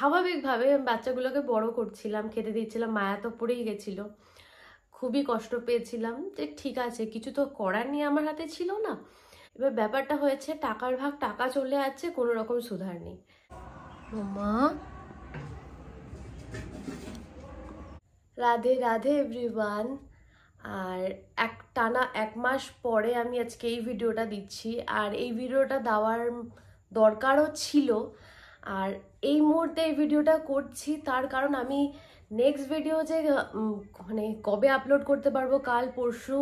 স্বাভাবিকভাবে বাচ্চাগুলোকে বড় করছিলাম খেতে দিচ্ছিলাম মায়া তো পড়েই গেছিলো খুবই কষ্ট পেয়েছিলাম যে ঠিক আছে কিছু তো করার নিয়ে আমার হাতে ছিল না এবার ব্যাপারটা হয়েছে টাকার ভাগ টাকা চলে আসছে কোনো রকম সুধার নেই মা রাধে রাধে এভরিওয়ান আর এক টানা এক মাস পরে আমি আজকে এই ভিডিওটা দিচ্ছি আর এই ভিডিওটা দেওয়ার দরকারও ছিল আর এই মুহূর্তে এই ভিডিওটা করছি তার কারণ আমি নেক্সট ভিডিও যে মানে কবে আপলোড করতে পারবো কাল পরশু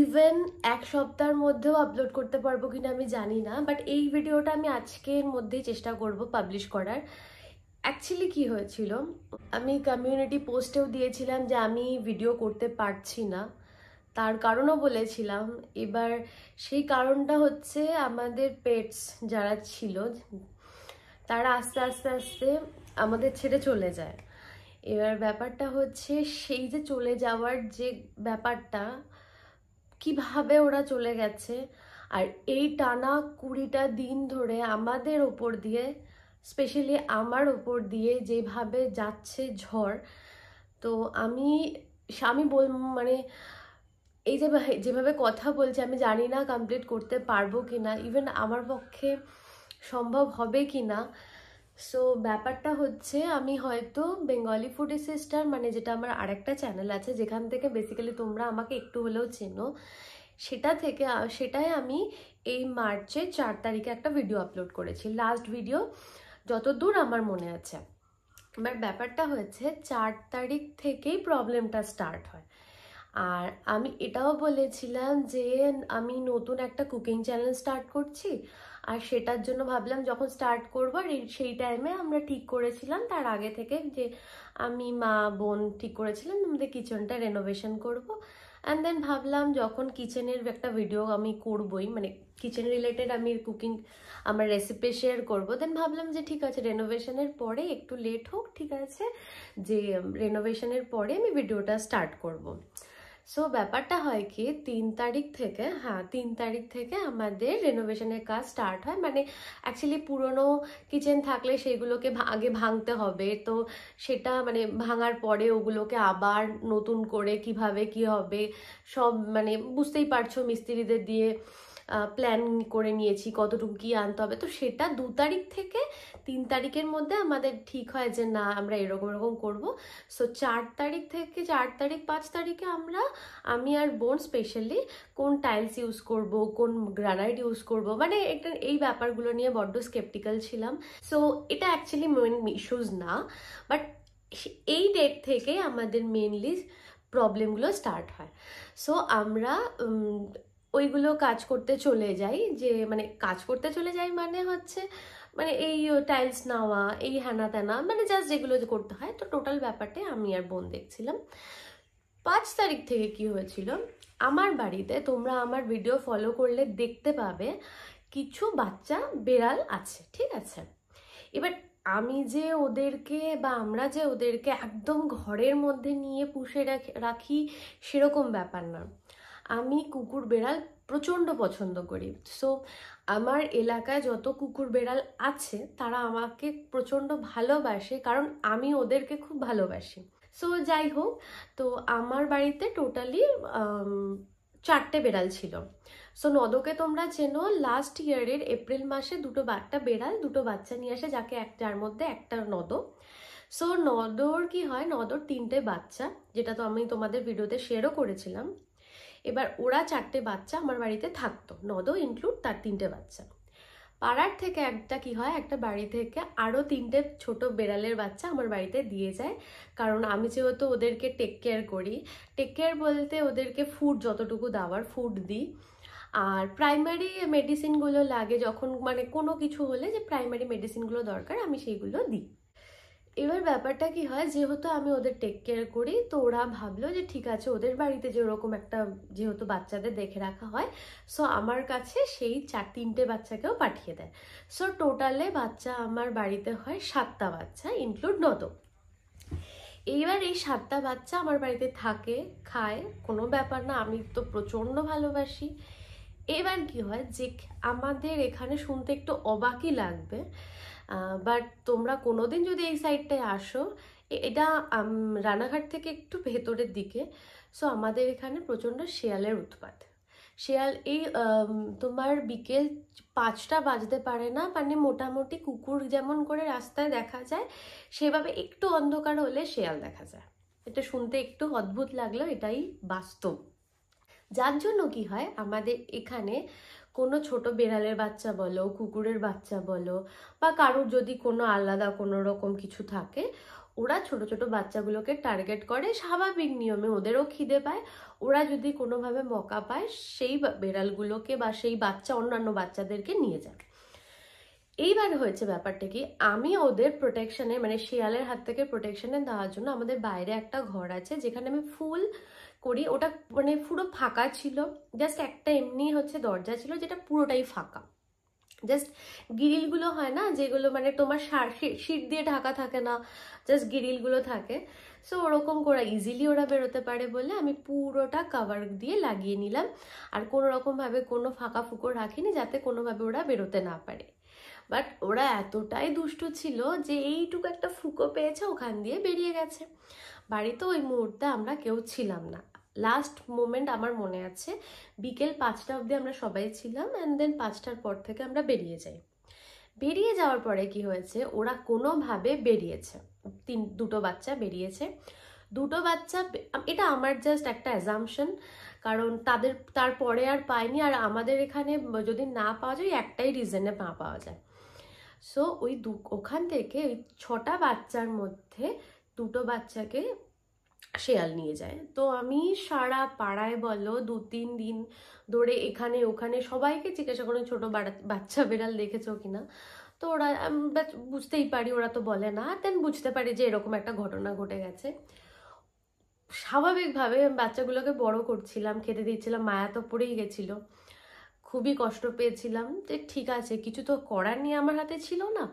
ইভেন এক সপ্তাহের মধ্যেও আপলোড করতে পারবো কিনা আমি জানি না বাট এই ভিডিওটা আমি আজকের মধ্যেই চেষ্টা করব পাবলিশ করার অ্যাকচুয়ালি কি হয়েছিল আমি কমিউনিটি পোস্টেও দিয়েছিলাম যে আমি ভিডিও করতে পারছি না তার কারণও বলেছিলাম এবার সেই কারণটা হচ্ছে আমাদের পেটস যারা ছিল তারা আস্তে আস্তে আস্তে আমাদের ছেড়ে চলে যায় এবার ব্যাপারটা হচ্ছে সেই যে চলে যাওয়ার যে ব্যাপারটা কিভাবে ওরা চলে গেছে আর এই টানা কুড়িটা দিন ধরে আমাদের ওপর দিয়ে স্পেশালি আমার ওপর দিয়ে যেভাবে যাচ্ছে ঝড় তো আমি আমি বল মানে এই যে যেভাবে কথা বলছি আমি জানি না কমপ্লিট করতে পারবো কি না ইভেন আমার পক্ষে সম্ভব হবে কি না সো ব্যাপারটা হচ্ছে আমি হয়তো বেঙ্গলি ফুডি সিস্টার মানে যেটা আমার আরেকটা চ্যানেল আছে যেখান থেকে বেসিক্যালি তোমরা আমাকে একটু হলেও চেনো সেটা থেকে সেটাই আমি এই মার্চে চার তারিখে একটা ভিডিও আপলোড করেছি লাস্ট ভিডিও যতদূর আমার মনে আছে এবার ব্যাপারটা হয়েছে চার তারিখ থেকেই প্রবলেমটা স্টার্ট হয় আর আমি এটাও বলেছিলাম যে আমি নতুন একটা কুকিং চ্যানেল স্টার্ট করছি আর সেটার জন্য ভাবলাম যখন স্টার্ট করব আর সেই টাইমে আমরা ঠিক করেছিলাম তার আগে থেকে যে আমি মা বোন ঠিক করেছিলাম আমাদের কিচেনটা রেনোভেশন করব অ্যান্ড দেন ভাবলাম যখন কিচেনের একটা ভিডিও আমি করবই মানে কিচেন রিলেটেড আমি কুকিং আমার রেসিপি শেয়ার করবো দেন ভাবলাম যে ঠিক আছে রেনোভেশনের পরে একটু লেট হোক ঠিক আছে যে রেনোভেশনের পরে আমি ভিডিওটা স্টার্ট করব। সো ব্যাপারটা হয় কি তিন তারিখ থেকে হ্যাঁ তিন তারিখ থেকে আমাদের রেনোভেশনের কাজ স্টার্ট হয় মানে অ্যাকচুয়ালি পুরনো কিচেন থাকলে সেইগুলোকে আগে ভাঙতে হবে তো সেটা মানে ভাঙার পরে ওগুলোকে আবার নতুন করে কিভাবে কি হবে সব মানে বুঝতেই পারছো মিস্ত্রিদের দিয়ে প্ল্যান করে নিয়েছি কতটুকু কী আনতে হবে তো সেটা দু তারিখ থেকে তিন তারিখের মধ্যে আমাদের ঠিক হয় যে না আমরা এরকম এরকম করব সো চার তারিখ থেকে চার তারিখ পাঁচ তারিখে আমরা আমি আর বোন স্পেশালি কোন টাইলস ইউজ করব কোন গ্রানাইট ইউজ করব মানে এটা এই ব্যাপারগুলো নিয়ে বড্ড স্কেপটিক্যাল ছিলাম সো এটা অ্যাকচুয়ালি মেন ইস্যুস না বাট এই ডেট থেকে আমাদের মেনলি প্রবলেমগুলো স্টার্ট হয় সো আমরা ওইগুলো কাজ করতে চলে যাই যে মানে কাজ করতে চলে যাই মানে হচ্ছে মানে এই টাইলস নেওয়া এই হ্যানা ত্যানা মানে জাস্ট যেগুলো করতে হয় তো টোটাল ব্যাপারটা আমি আর বোন দেখছিলাম পাঁচ তারিখ থেকে কি হয়েছিল আমার বাড়িতে তোমরা আমার ভিডিও ফলো করলে দেখতে পাবে কিছু বাচ্চা বেড়াল আছে ঠিক আছে এবার আমি যে ওদেরকে বা আমরা যে ওদেরকে একদম ঘরের মধ্যে নিয়ে পুষে রাখি সেরকম ব্যাপার না আমি কুকুর বেড়াল প্রচণ্ড পছন্দ করি সো আমার এলাকায় যত কুকুর বেড়াল আছে তারা আমাকে প্রচণ্ড ভালোবাসে কারণ আমি ওদেরকে খুব ভালোবাসি সো যাই হোক তো আমার বাড়িতে টোটালি চারটে বেড়াল ছিল সো নদকে তোমরা চেনো লাস্ট ইয়ারের এপ্রিল মাসে দুটো একটা বেড়াল দুটো বাচ্চা নিয়ে আসে যাকে এক যার মধ্যে একটা নদ সো নদর কি হয় নদর তিনটে বাচ্চা যেটা তো আমি তোমাদের ভিডিওতে শেয়ারও করেছিলাম এবার ওরা চারটে বাচ্চা আমার বাড়িতে থাকতো নদও ইনক্লুড তার তিনটে বাচ্চা পাড়ার থেকে একটা কি হয় একটা বাড়ি থেকে আরও তিনটে ছোট বেড়ালের বাচ্চা আমার বাড়িতে দিয়ে যায় কারণ আমি যেহেতু ওদেরকে টেক কেয়ার করি টেক কেয়ার বলতে ওদেরকে ফুড যতটুকু দেওয়ার ফুড দিই আর প্রাইমারি মেডিসিনগুলো লাগে যখন মানে কোনো কিছু হলে যে প্রাইমারি মেডিসিনগুলো দরকার আমি সেইগুলো দিই এবার ব্যাপারটা কি হয় যেহেতু আমি ওদের টেক কেয়ার করি তো ওরা ভাবলো যে ঠিক আছে ওদের বাড়িতে যে ওরকম একটা যেহেতু বাচ্চাদের দেখে রাখা হয় সো আমার কাছে সেই চার তিনটে বাচ্চাকেও পাঠিয়ে দেয় সো টোটালে বাচ্চা আমার বাড়িতে হয় সাতটা বাচ্চা ইনক্লুড নত এইবার এই সাতটা বাচ্চা আমার বাড়িতে থাকে খায় কোনো ব্যাপার না আমি তো প্রচণ্ড ভালোবাসি এবার কি হয় যে আমাদের এখানে শুনতে একটু অবাকই লাগবে বাট তোমরা কোনো দিন যদি এই সাইডটায় আসো এটা রানাঘাট থেকে একটু ভেতরের দিকে সো আমাদের এখানে প্রচণ্ড শেয়ালের উৎপাত শেয়াল এই তোমার বিকেল পাঁচটা বাজতে পারে না মানে মোটামুটি কুকুর যেমন করে রাস্তায় দেখা যায় সেভাবে একটু অন্ধকার হলে শেয়াল দেখা যায় এটা শুনতে একটু অদ্ভুত লাগলো এটাই বাস্তব যার জন্য কি হয় আমাদের এখানে কোনো ছোট বেড়ালের বাচ্চা বলো কুকুরের বাচ্চা বলো বা কারোর যদি কোনো আলাদা কোনো রকম কিছু থাকে ওরা ছোট ছোট বাচ্চাগুলোকে টার্গেট করে স্বাভাবিক নিয়মে ওদেরও খিদে পায় ওরা যদি কোনোভাবে মকা পায় সেই বেড়ালগুলোকে বা সেই বাচ্চা অন্যান্য বাচ্চাদেরকে নিয়ে যায় এইবার হয়েছে ব্যাপারটা কি আমি ওদের প্রোটেকশনে মানে শিয়ালের হাত থেকে প্রোটেকশনে দেওয়ার জন্য আমাদের বাইরে একটা ঘর আছে যেখানে আমি ফুল করি ওটা মানে পুরো ফাঁকা ছিল জাস্ট একটা এমনি হচ্ছে দরজা ছিল যেটা পুরোটাই ফাঁকা জাস্ট গিরিলগুলো হয় না যেগুলো মানে তোমার শীত দিয়ে ঢাকা থাকে না জাস্ট গিরিলগুলো থাকে সো ওরকম করে ইজিলি ওরা বেরোতে পারে বলে আমি পুরোটা কাভার দিয়ে লাগিয়ে নিলাম আর কোনো রকমভাবে কোনো ফাঁকা ফুঁকো রাখিনি যাতে কোনোভাবে ওরা বেরোতে না পারে বাট ওরা এতটাই দুষ্ট ছিল যে এইটুকু একটা ফুকো পেয়েছে ওখান দিয়ে বেরিয়ে গেছে বাড়িতে ওই মুহূর্তে আমরা কেউ ছিলাম না লাস্ট মোমেন্ট আমার মনে আছে বিকেল পাঁচটা অবধি আমরা সবাই ছিলাম অ্যান্ড দেন পাঁচটার পর থেকে আমরা বেরিয়ে যাই বেরিয়ে যাওয়ার পরে কি হয়েছে ওরা কোনোভাবে বেরিয়েছে তিন দুটো বাচ্চা বেরিয়েছে দুটো বাচ্চা এটা আমার জাস্ট একটা অ্যাজামশন কারণ তাদের তারপরে আর পায়নি আর আমাদের এখানে যদি না পাওয়া যায় একটাই রিজনে না পাওয়া যায় সো ওই দু ওখান থেকে ওই ছটা বাচ্চার মধ্যে দুটো বাচ্চাকে শেয়াল নিয়ে যায় তো আমি সারা পাড়ায় বলো দু তিন দিন ধরে এখানে ওখানে সবাইকে জিজ্ঞাসা করেন ছোটো বাচ্চা বেড়াল দেখেছো কিনা তো ওরা বুঝতেই পারি ওরা তো বলে না দেন বুঝতে পারি যে এরকম একটা ঘটনা ঘটে গেছে স্বাভাবিকভাবে বাচ্চাগুলোকে বড় করছিলাম খেতে দিচ্ছিলাম মায়া তো পড়েই গেছিলো খুবই কষ্ট পেয়েছিলাম যে ঠিক আছে কিছু তো করার নিয়ে আমার হাতে ছিল না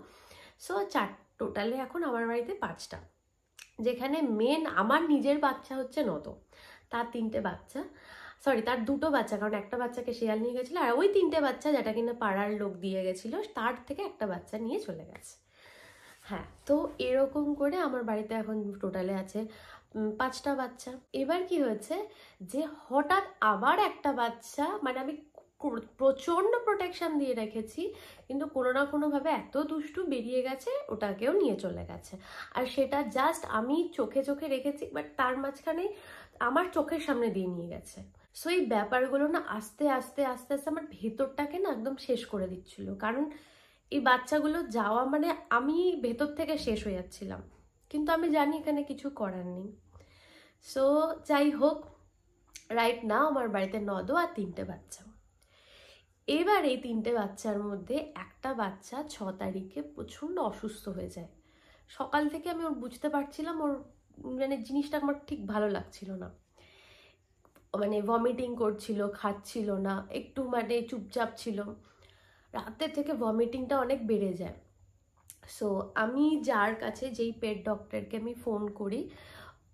সো চার টোটালে এখন আমার বাড়িতে পাঁচটা যেখানে মেন আমার নিজের বাচ্চা হচ্ছে নত তার তিনটে বাচ্চা সরি তার দুটো বাচ্চা কারণ একটা বাচ্চাকে শেয়াল নিয়ে গেছিলো আর ওই তিনটে বাচ্চা যেটা কিনা পাড়ার লোক দিয়ে গেছিলো তার থেকে একটা বাচ্চা নিয়ে চলে গেছে হ্যাঁ তো এরকম করে আমার বাড়িতে এখন টোটালে আছে পাঁচটা বাচ্চা এবার কি হয়েছে যে হঠাৎ আবার একটা বাচ্চা মানে আমি প্রচণ্ড প্রোটেকশন দিয়ে রেখেছি কিন্তু কোনো না কোনোভাবে এত দুষ্টু বেরিয়ে গেছে ওটাকেও নিয়ে চলে গেছে আর সেটা জাস্ট আমি চোখে চোখে রেখেছি বাট তার মাঝখানে আমার চোখের সামনে দিয়ে নিয়ে গেছে সো এই ব্যাপারগুলো না আস্তে আস্তে আস্তে আস্তে আমার ভেতরটাকে না একদম শেষ করে দিচ্ছিল কারণ এই বাচ্চাগুলো যাওয়া মানে আমি ভেতর থেকে শেষ হয়ে যাচ্ছিলাম কিন্তু আমি জানি এখানে কিছু করার নেই সো যাই হোক রাইট না আমার বাড়িতে নদো আর তিনটে বাচ্চা এবার এই তিনটে বাচ্চার মধ্যে একটা বাচ্চা ছ তারিখে প্রচণ্ড অসুস্থ হয়ে যায় সকাল থেকে আমি ওর বুঝতে পারছিলাম ওর মানে জিনিসটা আমার ঠিক ভালো লাগছিল না মানে ভমিটিং করছিল খাচ্ছিল না একটু মানে চুপচাপ ছিল রাতের থেকে ভমিটিংটা অনেক বেড়ে যায় সো আমি যার কাছে যেই পেট ডক্টরকে আমি ফোন করি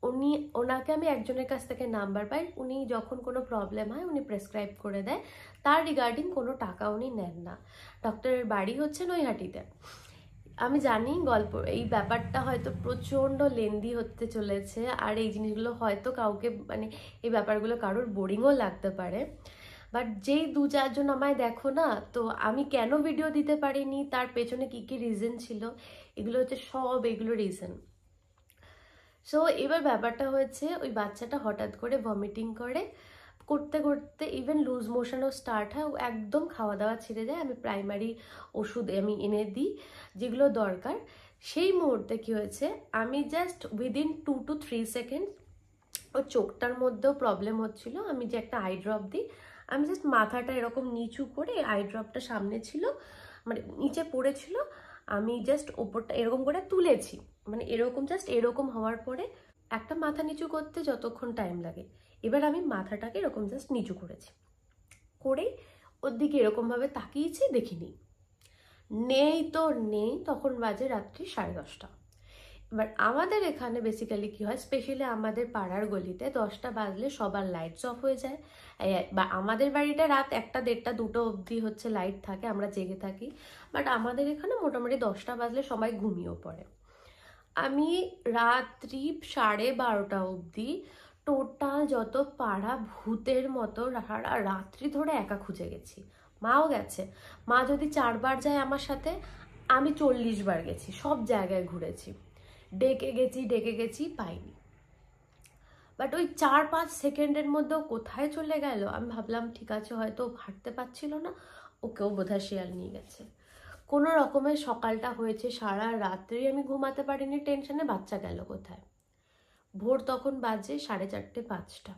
উনি ওনাকে আমি একজনের কাছ থেকে নাম্বার পাই উনি যখন কোনো প্রবলেম হয় উনি প্রেসক্রাইব করে দেয় তার রিগার্ডিং কোনো টাকা উনি নেন না ডক্টরের বাড়ি হচ্ছে নৈহাটিতে আমি জানি গল্প এই ব্যাপারটা হয়তো প্রচণ্ড লেন্দি হতে চলেছে আর এই জিনিসগুলো হয়তো কাউকে মানে এই ব্যাপারগুলো কারোর বোরিংও লাগতে পারে বাট যেই দু চারজন আমায় দেখো না তো আমি কেন ভিডিও দিতে পারিনি তার পেছনে কি কি রিজন ছিল এগুলো হচ্ছে সব এগুলো রিজন সো এবার ব্যাপারটা হয়েছে ওই বাচ্চাটা হঠাৎ করে ভমিটিং করে করতে করতে ইভেন লুজ মোশনও স্টার্ট হয় ও একদম খাওয়া দাওয়া ছেড়ে দেয় আমি প্রাইমারি ওষুধ আমি এনে দিই যেগুলো দরকার সেই মুহূর্তে কি হয়েছে আমি just within two two three second ওর চোখটার মধ্যেও প্রবলেম হচ্ছিল আমি যে একটা আই ড্রপ দিই আমি জাস্ট মাথাটা এরকম নিচু করে আই ড্রপটা সামনে ছিল মানে নিচে পড়েছিল আমি জাস্ট ওপরটা এরকম করে তুলেছি মানে এরকম জাস্ট এরকম হওয়ার পরে একটা মাথা নিচু করতে যতক্ষণ টাইম লাগে এবার আমি মাথাটাকে এরকম জাস্ট নিচু করেছি করেই ওর দিকে এরকমভাবে তাকিয়েছি দেখিনি নেই তো নেই তখন বাজে রাত্রি সাড়ে দশটা এবার আমাদের এখানে বেসিক্যালি কি হয় স্পেশালি আমাদের পাড়ার গলিতে দশটা বাজলে সবার লাইটস অফ হয়ে যায় বা আমাদের বাড়িটা রাত একটা দেড়টা দুটো অবধি হচ্ছে লাইট থাকে আমরা জেগে থাকি বাট আমাদের এখানে মোটামুটি দশটা বাজলে সবাই ঘুমিয়েও পড়ে আমি রাত্রি সাড়ে বারোটা অবধি টোটাল যত পাড়া ভূতের মতো সারা রাত্রি ধরে একা খুঁজে গেছি মাও গেছে মা যদি চারবার যায় আমার সাথে আমি চল্লিশ বার গেছি সব জায়গায় ঘুরেছি ডেকে গেছি ডেকে গেছি পাইনি বাট ওই চার পাঁচ সেকেন্ডের মধ্যেও কোথায় চলে গেল আমি ভাবলাম ঠিক আছে হয়তো হাঁটতে পারছিল না ওকেও বোধহয় শিয়াল নিয়ে গেছে কোনো রকমের সকালটা হয়েছে সারা রাত্রি আমি ঘুমাতে পারিনি টেনশনে বাচ্চা গেল কোথায় ভোর তখন বাজে সাড়ে চারটে পাঁচটা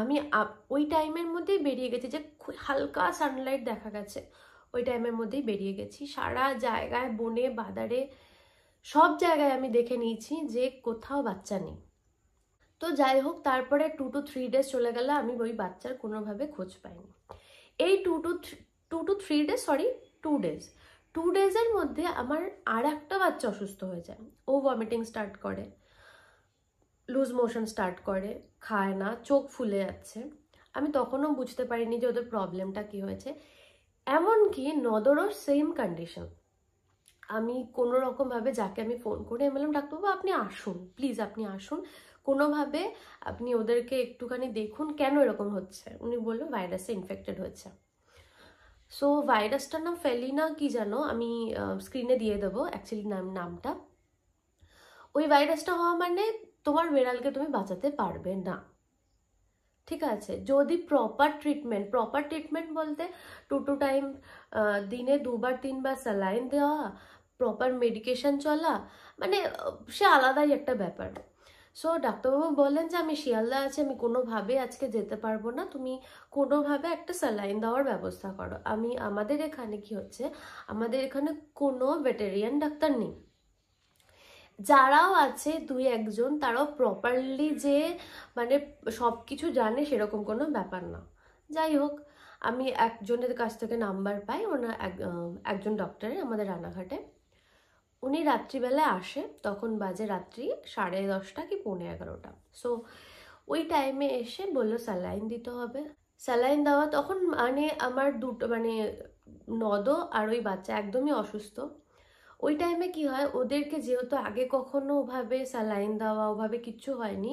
আমি ওই টাইমের মধ্যেই বেরিয়ে গেছি যে হালকা সানলাইট দেখা গেছে ওই টাইমের মধ্যেই বেরিয়ে গেছি সারা জায়গায় বনে বাদারে সব জায়গায় আমি দেখে নিয়েছি যে কোথাও বাচ্চা নেই তো যাই হোক তারপরে টু টু থ্রি ডেজ চলে গেলে আমি ওই বাচ্চার কোনোভাবে খোঁজ পাইনি এই two two three two two three days sorry two days two ডেজের মধ্যে আমার আর একটা বাচ্চা অসুস্থ হয়ে যায় ও ভমিটিং স্টার্ট করে লুজ মোশন স্টার্ট করে খায় না চোখ ফুলে যাচ্ছে আমি তখনও বুঝতে পারিনি যে ওদের প্রবলেমটা কি হয়েছে এমনকি নদরও সেম কন্ডিশন আমি কোনো রকমভাবে যাকে আমি ফোন করে আমি বললাম ডাক্তারবাবু আপনি আসুন প্লিজ আপনি আসুন কোনোভাবে আপনি ওদেরকে একটুখানি দেখুন কেন এরকম হচ্ছে উনি বললো ভাইরাসে ইনফেক্টেড হয়েছে সো ভাইরাসটার নাম ফেলিনা কি জানো আমি স্ক্রিনে দিয়ে দেবো অ্যাকচুয়ালি নাম নামটা ওই ভাইরাসটা হওয়া মানে তোমার বেড়ালকে তুমি বাঁচাতে পারবে না ঠিক আছে যদি প্রপার ট্রিটমেন্ট প্রপার ট্রিটমেন্ট বলতে টু টু টাইম দিনে দুবার তিনবার স্যালাইন দেওয়া প্রপার মেডিকেশন চলা মানে সে আলাদাই একটা ব্যাপার সো ডাক্তারবাবু বললেন যে আমি শিয়ালদা আছি আমি কোনোভাবে আজকে যেতে পারবো না তুমি কোনোভাবে একটা স্যালাইন দেওয়ার ব্যবস্থা করো আমি আমাদের এখানে কি হচ্ছে আমাদের এখানে কোনো ভেটেরিয়ান ডাক্তার নেই যারাও আছে দুই একজন তারাও প্রপারলি যে মানে সব কিছু জানে সেরকম কোনো ব্যাপার না যাই হোক আমি একজনের কাছ থেকে নাম্বার পাই ওনার একজন ডক্টরের আমাদের রানাঘাটে উনি রাত্রিবেলায় আসে তখন বাজে রাত্রি সাড়ে দশটা কি পৌনে এগারোটা সো ওই টাইমে এসে বললো স্যালাইন দিতে হবে স্যালাইন দেওয়া তখন মানে আমার দুটো মানে নদ আর ওই বাচ্চা একদমই অসুস্থ ওই টাইমে কি হয় ওদেরকে যেহেতু আগে কখনো ওভাবে স্যালাইন দেওয়া ওভাবে কিচ্ছু হয়নি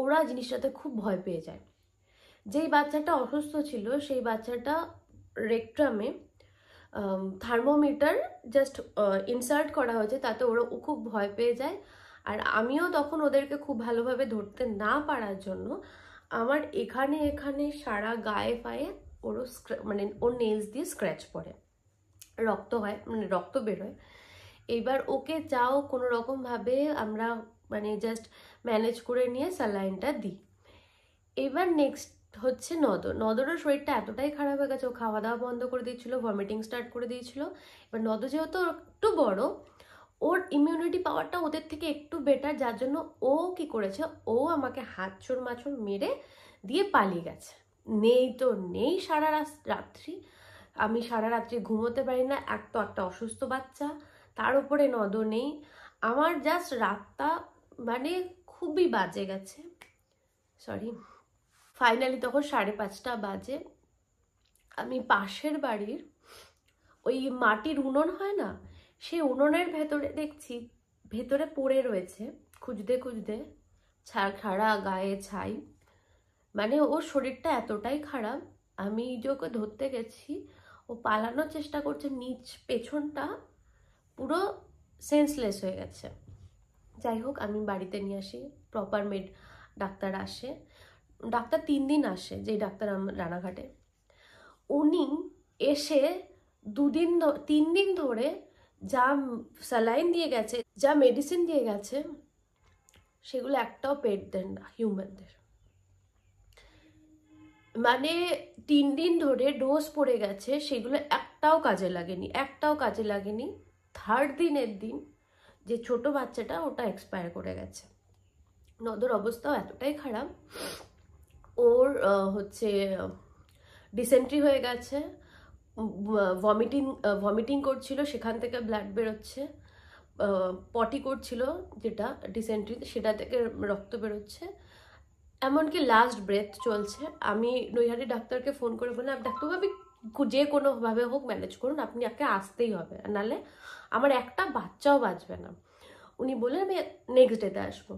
ওরা জিনিসটাতে খুব ভয় পেয়ে যায় যেই বাচ্চাটা অসুস্থ ছিল সেই বাচ্চাটা রেকট্রামে থার্মোমিটার জাস্ট ইনসার্ট করা হয়েছে তাতে ওরা ও খুব ভয় পেয়ে যায় আর আমিও তখন ওদেরকে খুব ভালোভাবে ধরতে না পারার জন্য আমার এখানে এখানে সারা গায়ে ফায়ে ওরও মানে ওর নেলস দিয়ে স্ক্র্যাচ পড়ে রক্ত হয় মানে রক্ত বেরোয় এবার ওকে যাও কোনো রকমভাবে আমরা মানে জাস্ট ম্যানেজ করে নিয়ে স্যালাইনটা দিই এবার নেক্সট হচ্ছে নদর নদরের শরীরটা এতটাই খারাপ হয়ে গেছে ও খাওয়া দাওয়া বন্ধ করে দিয়েছিলো ভমিটিং স্টার্ট করে দিয়েছিল এবার নদ যেহেতু একটু বড় ওর ইমিউনিটি পাওয়ারটা ওদের থেকে একটু বেটার যার জন্য ও কি করেছে ও আমাকে হাত চোর মাছর মেরে দিয়ে পালিয়ে গেছে নেই তো নেই সারা রাত্রি আমি সারা রাত্রি ঘুমোতে পারি না এক তো একটা অসুস্থ বাচ্চা তার উপরে নদ নেই আমার জাস্ট রাতটা মানে খুবই বাজে গেছে সরি ফাইনালি তখন সাড়ে পাঁচটা বাজে আমি পাশের বাড়ির ওই মাটির উনুন হয় না সেই উননের ভেতরে দেখছি ভেতরে পড়ে রয়েছে খুঁজতে খুঁজতে খাড়া গায়ে ছাই মানে ওর শরীরটা এতটাই খারাপ আমি যে ওকে ধরতে গেছি ও পালানোর চেষ্টা করছে নিচ পেছনটা পুরো সেন্সলেস হয়ে গেছে যাই হোক আমি বাড়িতে নিয়ে আসি প্রপার মেড ডাক্তার আসে ডাক্তার তিন দিন আসে যেই ডাক্তার রানাঘাটে উনি এসে দুদিন তিন দিন ধরে যা স্যালাইন দিয়ে গেছে যা মেডিসিন দিয়ে গেছে সেগুলো একটাও পেট দেন না হিউম্যানদের মানে তিন দিন ধরে ডোজ পড়ে গেছে সেগুলো একটাও কাজে লাগেনি একটাও কাজে লাগেনি থার্ড দিনের দিন যে ছোট বাচ্চাটা ওটা এক্সপায়ার করে গেছে নদর অবস্থাও এতটাই খারাপ ওর হচ্ছে ডিসেন্ট্রি হয়ে গেছে ভমিটিং ভমিটিং করছিল সেখান থেকে ব্লাড বেরোচ্ছে পটি করছিল যেটা ডিসেন্ট্রি সেটা থেকে রক্ত বেরোচ্ছে এমনকি লাস্ট ব্রেথ চলছে আমি নৈহারি ডাক্তারকে ফোন করে বললাম ডাক্তারবাবু যে কোনোভাবে হোক ম্যানেজ করুন আপনি আগে আসতেই হবে নালে আমার একটা বাচ্চাও বাঁচবে না উনি বললেন আমি নেক্সট ডেতে আসবো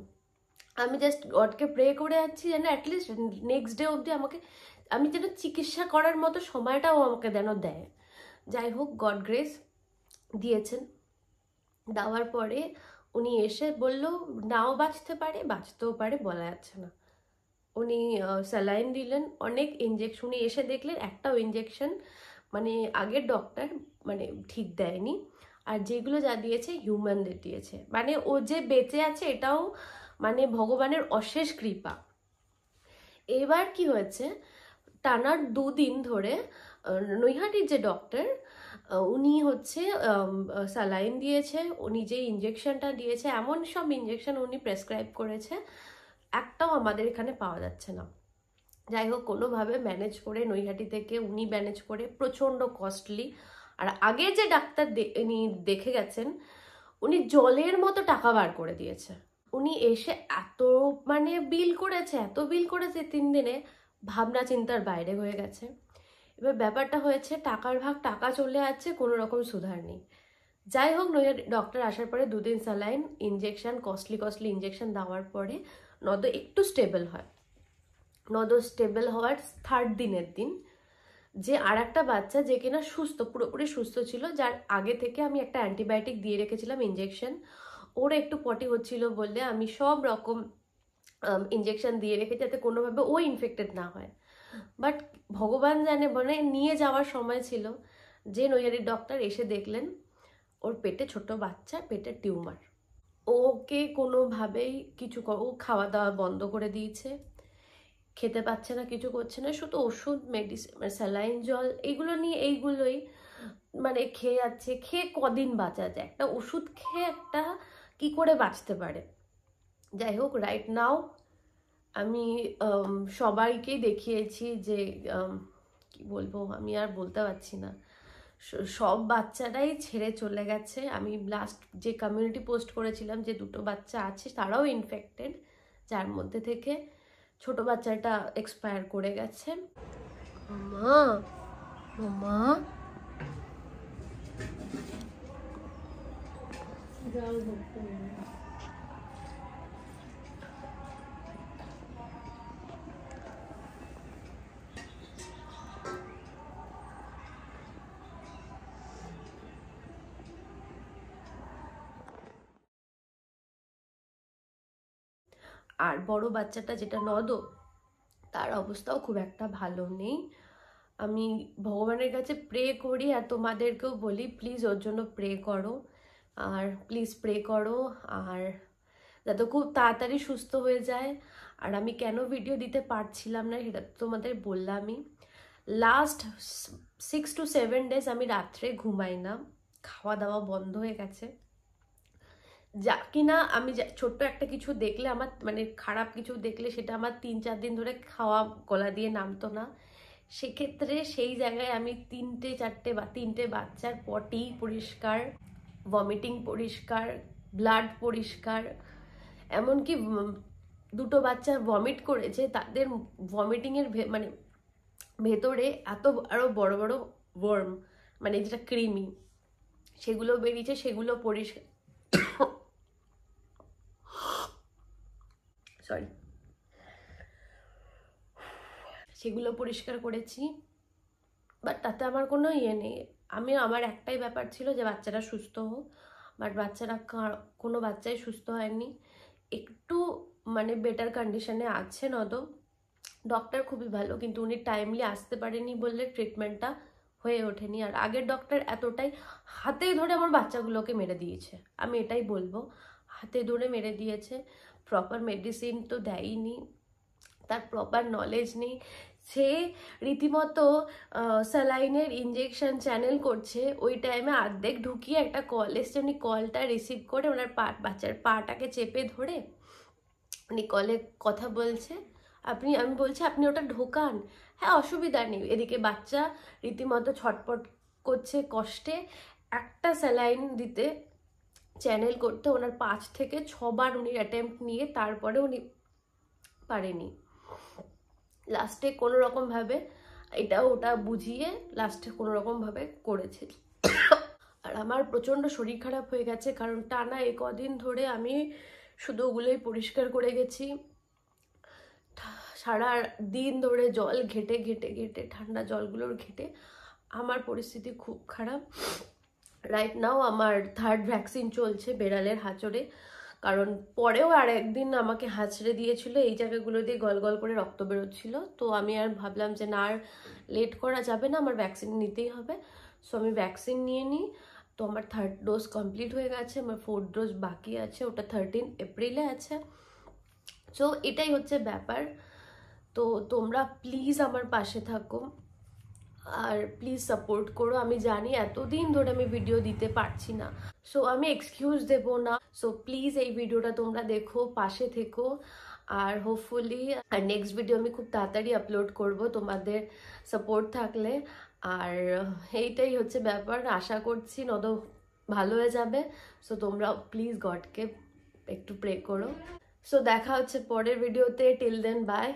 আমি জাস্ট গডকে প্রে করে যাচ্ছি যেন অ্যাটলিস্ট নেক্সট ডে অবধি আমাকে আমি যেন চিকিৎসা করার মতো সময়টাও আমাকে যেন দেয় যাই হোক গড গ্রেস দিয়েছেন দেওয়ার পরে উনি এসে বলল নাও বাঁচতে পারে বাঁচতেও পারে বলা যাচ্ছে না উনি স্যালাইন দিলেন অনেক ইঞ্জেকশন উনি এসে দেখলেন একটাও ইঞ্জেকশন মানে আগের ডক্টর মানে ঠিক দেয়নি আর যেগুলো যা দিয়েছে হিউম্যানদের দিয়েছে মানে ও যে বেঁচে আছে এটাও মানে ভগবানের অশেষ কৃপা এবার কি হয়েছে টানার দুদিন ধরে নৈহাটির যে ডক্টর উনি হচ্ছে স্যালাইন দিয়েছে উনি যে ইঞ্জেকশনটা দিয়েছে এমন সব ইঞ্জেকশন উনি প্রেসক্রাইব করেছে একটাও আমাদের এখানে পাওয়া যাচ্ছে না যাই হোক কোনোভাবে ম্যানেজ করে নৈহাটি থেকে উনি ম্যানেজ করে প্রচণ্ড কস্টলি আর আগে যে ডাক্তার উনি দেখে গেছেন উনি জলের মতো টাকা বার করে দিয়েছে উনি এসে এত মানে বিল করেছে এত বিল করেছে তিন দিনে ভাবনা চিন্তার বাইরে হয়ে গেছে এবার ব্যাপারটা হয়েছে টাকার ভাগ টাকা চলে আসছে কোনো রকম সুধার নেই যাই হোক নইয়া ডক্টর আসার পরে দুদিন saline injection costly costly injection দেওয়ার পরে নদ একটু স্টেবল হয় নদ স্টেবল হওয়ার থার্ড দিনের দিন যে আর একটা বাচ্চা যে কিনা সুস্থ পুরোপুরি সুস্থ ছিল যার আগে থেকে আমি একটা অ্যান্টিবায়োটিক দিয়ে রেখেছিলাম ইঞ্জেকশন ওর একটু পটি হচ্ছিল বললে আমি সব রকম ইঞ্জেকশন দিয়ে রেখে যাতে কোনোভাবে ও ইনফেক্টেড না হয় বাট ভগবান জানে মানে নিয়ে যাওয়ার সময় ছিল যে নৈহারির ডক্টর এসে দেখলেন ওর পেটে ছোট বাচ্চা পেটে টিউমার ওকে কোনোভাবেই কিছু ও খাওয়া দাওয়া বন্ধ করে দিয়েছে খেতে পাচ্ছে না কিছু করছে না শুধু ওষুধ মেডিসিন মানে স্যালাইন জল এইগুলো নিয়ে এইগুলোই মানে খেয়ে যাচ্ছে খেয়ে কদিন বাঁচা যায় একটা ওষুধ খেয়ে একটা কি করে বাঁচতে পারে যাই হোক রাইট নাও আমি সবাইকেই দেখিয়েছি যে কি বলবো আমি আর বলতে পারছি না সব বাচ্চারাই ছেড়ে চলে গেছে আমি লাস্ট যে কমিউনিটি পোস্ট করেছিলাম যে দুটো বাচ্চা আছে তারাও ইনফেক্টেড যার মধ্যে থেকে ছোট বাচ্চাটা এক্সপায়ার করে গেছে মা মা আর বড় বাচ্চাটা যেটা নদ তার অবস্থাও খুব একটা ভালো নেই আমি ভগবানের কাছে প্রে করি আর তোমাদেরকেও বলি প্লিজ ওর জন্য প্রে করো আর প্লিজ প্রে করো আর যাতে খুব তাড়াতাড়ি সুস্থ হয়ে যায় আর আমি কেন ভিডিও দিতে পারছিলাম না সেটা তোমাদের বললামই last six two seven days আমি রাত্রে ঘুমাই না খাওয়া দাওয়া বন্ধ হয়ে গেছে যা কিনা আমি ছোট্ট একটা কিছু দেখলে আমার মানে খারাপ কিছু দেখলে সেটা আমার তিন চার দিন ধরে খাওয়া গলা দিয়ে নামতো না সেক্ষেত্রে সেই জায়গায় আমি তিনটে চারটে বা তিনটে বাচ্চার পটি পরিষ্কার ভমিটিং পরিষ্কার ব্লাড পরিষ্কার এমনকি দুটো বাচ্চা ভমিট করেছে তাদের ভমিটিংয়ের মানে ভেতরে এত আরও বড় বড় ওয়ার্ম মানে যেটা ক্রিমি সেগুলো বেরিয়েছে সেগুলো পরিষ্কার সরি সেগুলো পরিষ্কার করেছি বাট তাতে আমার কোনো ইয়ে নেই আমি আমার একটাই ব্যাপার ছিল যে বাচ্চারা সুস্থ হোক বাট বাচ্চারা কোনো বাচ্চাই সুস্থ হয়নি একটু মানে বেটার কন্ডিশনে আছেন তো ডক্টর খুবই ভালো কিন্তু উনি টাইমলি আসতে পারেনি বললে ট্রিটমেন্টটা হয়ে ওঠেনি আর আগের ডক্টর এতটাই হাতে ধরে আমার বাচ্চাগুলোকে মেরে দিয়েছে আমি এটাই বলবো হাতে ধরে মেরে দিয়েছে প্রপার মেডিসিন তো দেয়নি তার প্রপার নলেজ নেই সে রীতিমতো স্যালাইনের ইঞ্জেকশন চ্যানেল করছে ওই টাইমে আর্ধেক ঢুকিয়ে একটা কল এসছে উনি কলটা রিসিভ করে ওনার পা বাচ্চার পাটাকে চেপে ধরে উনি কলে কথা বলছে আপনি আমি বলছি আপনি ওটা ঢোকান হ্যাঁ অসুবিধা নেই এদিকে বাচ্চা রীতিমতো ছটপট করছে কষ্টে একটা স্যালাইন দিতে চ্যানেল করতে ওনার পাঁচ থেকে ছবার উনি অ্যাটেম্প নিয়ে তারপরে উনি পারেনি লাস্টে কোনো রকমভাবে এটা ওটা বুঝিয়ে লাস্টে কোনো রকমভাবে করেছে আর আমার প্রচণ্ড শরীর খারাপ হয়ে গেছে কারণ টানা এ কদিন ধরে আমি শুধু ওগুলোই পরিষ্কার করে গেছি সারা দিন ধরে জল ঘেটে ঘেটে ঘেটে ঠান্ডা জলগুলোর ঘেটে আমার পরিস্থিতি খুব খারাপ রাইট নাও আমার থার্ড ভ্যাকসিন চলছে বেড়ালের হাঁচড়ে কারণ পরেও আর একদিন আমাকে হাঁচড়ে দিয়েছিল এই জায়গাগুলো দিয়ে গল গল করে রক্ত বেরোচ্ছিল তো আমি আর ভাবলাম যে না আর লেট করা যাবে না আমার ভ্যাকসিন নিতেই হবে সো আমি ভ্যাকসিন নিয়ে নিই তো আমার থার্ড ডোজ কমপ্লিট হয়ে গেছে আমার ফোর্থ ডোজ বাকি আছে ওটা থার্টিন এপ্রিলে আছে সো এটাই হচ্ছে ব্যাপার তো তোমরা প্লিজ আমার পাশে থাকো আর প্লিজ সাপোর্ট করো আমি জানি এতদিন ধরে আমি ভিডিও দিতে পারছি না সো আমি এক্সকিউজ দেবো না সো প্লিজ এই ভিডিওটা তোমরা দেখো পাশে থেকো আর হোপফুলি আর নেক্সট ভিডিও আমি খুব তাড়াতাড়ি আপলোড করব তোমাদের সাপোর্ট থাকলে আর এইটাই হচ্ছে ব্যাপার আশা করছি নদ ভালো হয়ে যাবে সো তোমরা প্লিজ গডকে একটু প্রে করো সো দেখা হচ্ছে পরের ভিডিওতে টিল দেন বাই